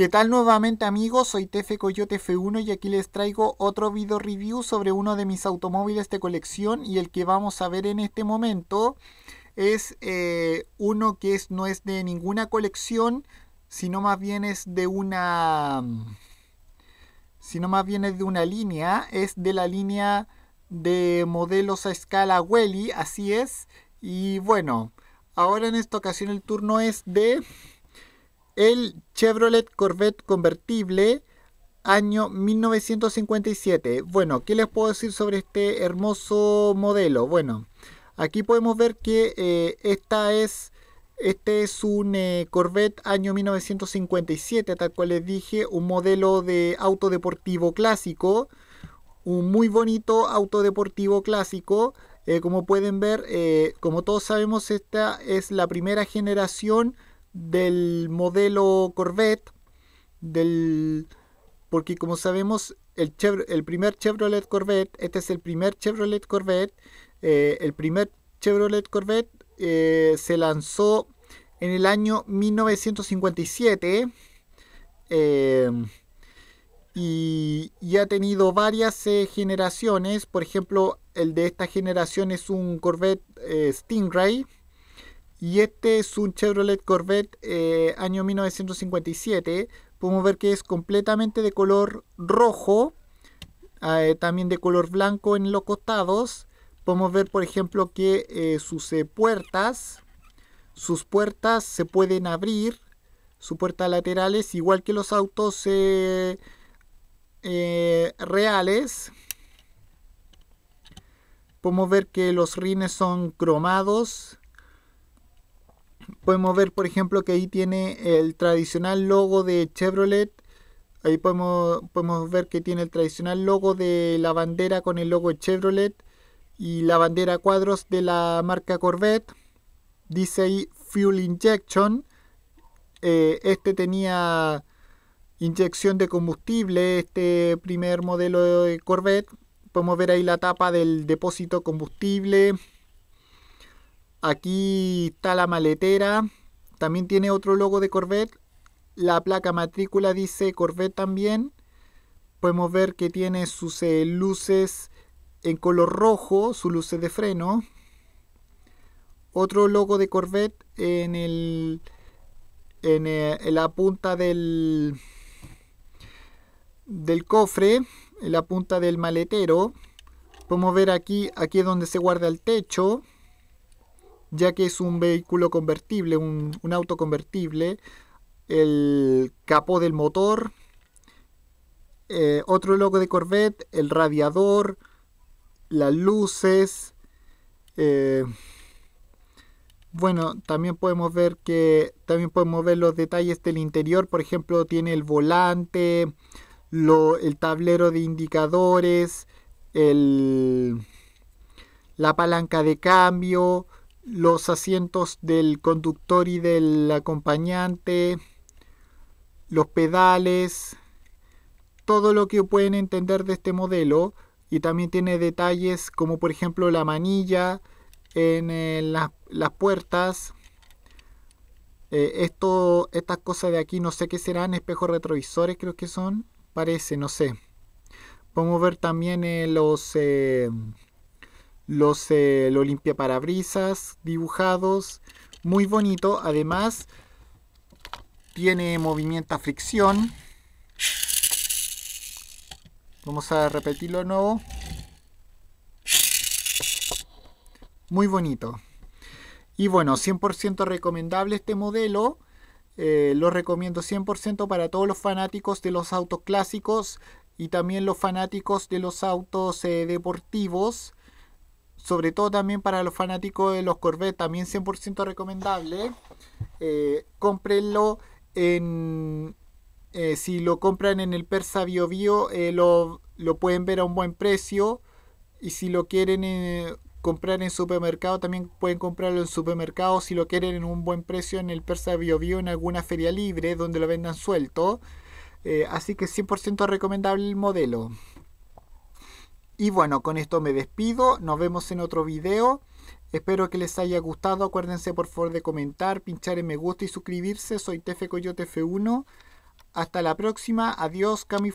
¿Qué tal nuevamente amigos? Soy Tefe Coyote F1 y aquí les traigo otro video review sobre uno de mis automóviles de colección y el que vamos a ver en este momento es eh, uno que es, no es de ninguna colección, sino más bien es de una... sino más bien es de una línea, es de la línea de modelos a escala Welly, así es, y bueno, ahora en esta ocasión el turno es de el Chevrolet Corvette convertible año 1957. Bueno, ¿qué les puedo decir sobre este hermoso modelo? Bueno, aquí podemos ver que eh, esta es, este es un eh, Corvette año 1957, tal cual les dije, un modelo de auto deportivo clásico, un muy bonito auto deportivo clásico. Eh, como pueden ver, como todos sabemos, esta es la primera generación del modelo Corvette, del porque como sabemos el, el primer Chevrolet Corvette, este es el primer Chevrolet Corvette, eh, el primer Chevrolet Corvette eh, se lanzó en el año 1957 em, y, y, ha tenido varias eh, generaciones, por ejemplo el de esta generación es un Corvette Stingray, y este es un Chevrolet Corvette eh, año 1957. Podemos ver que es completamente de color rojo, eh, también de color blanco en los costados. Podemos ver, por ejemplo, que eh, sus puertas, sus puertas se pueden abrir, sus puertas laterales, igual que los autos reales. Podemos ver que los rines son cromados podemos ver, por ejemplo, que ahí tiene el tradicional logo de Chevrolet. Ahí podemos, ver que tiene el tradicional logo de la bandera con el logo de Chevrolet y la bandera cuadros de la marca Corvette. Dice ahí Fuel Injection. Eh, este tenía inyección de combustible, este primer modelo de Corvette. Podemos ver ahí la tapa del depósito combustible, Aquí está la maletera. También tiene otro logo de Corvette. La placa matrícula dice Corvette también. Podemos ver que tiene sus eh, luces en color rojo, sus luces de freno. Otro logo de Corvette en, el, eh, en, la punta del, del cofre, en la punta del maletero. Podemos ver aquí, aquí es donde se guarda el techo ya que es un vehículo convertible, un, un auto convertible, el capó del motor, eh, otro logo de Corvette, el radiador, las luces. Eh, bueno, también podemos ver que también podemos ver los detalles del interior. Por ejemplo, tiene el volante, el tablero de indicadores, el, la palanca de cambio, los asientos del conductor y del acompañante, los pedales, todo lo que pueden entender de este modelo y también tiene detalles como por ejemplo la manilla en eh, las puertas. Eh, esto, estas cosas de aquí no sé qué serán, espejos retrovisores creo que son, parece, no sé. Podemos ver también eh, los los, eh, limpia parabrisas, brisas dibujados, muy bonito, además tiene movimiento a fricción. Vamos a repetirlo de nuevo. Muy bonito. Y bueno, 100% recomendable este modelo. Eh, lo recomiendo 100% para todos los fanáticos de los autos clásicos y también los fanáticos de los autos eh, deportivos sobre todo también para los fanáticos de los Corvette, también 100% recomendable. Eh, cómprenlo en, eh, si lo compran en el Persa Bio Bio, eh, lo, pueden ver a un buen precio. Y si lo quieren eh, comprar en supermercado, también pueden comprarlo en supermercado. Si lo quieren en un buen precio en el Persa Bio Bio, en alguna feria libre donde lo vendan suelto. así que 100% recomendable el modelo. Y bueno, con esto me despido. Nos vemos en otro video. Espero que les haya gustado. Acuérdense por favor de comentar, pinchar en me gusta y suscribirse. Soy Tefe Coyote F1. Hasta la próxima. Adiós, Cami